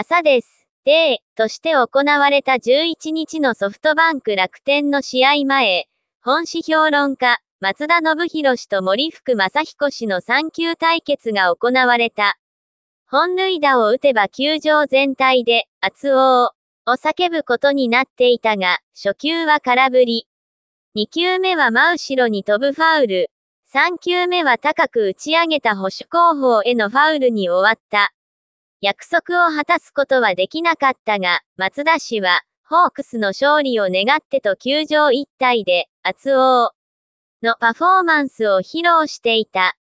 朝です。デーとして行われた11日のソフトバンク楽天の試合前、本誌評論家、松田信弘氏と森福正彦氏の3球対決が行われた。本塁打を打てば球場全体で、厚王を叫ぶことになっていたが、初球は空振り。2球目は真後ろに飛ぶファウル。3球目は高く打ち上げた保守候補へのファウルに終わった。約束を果たすことはできなかったが、松田氏は、ホークスの勝利を願ってと球場一体で、厚王のパフォーマンスを披露していた。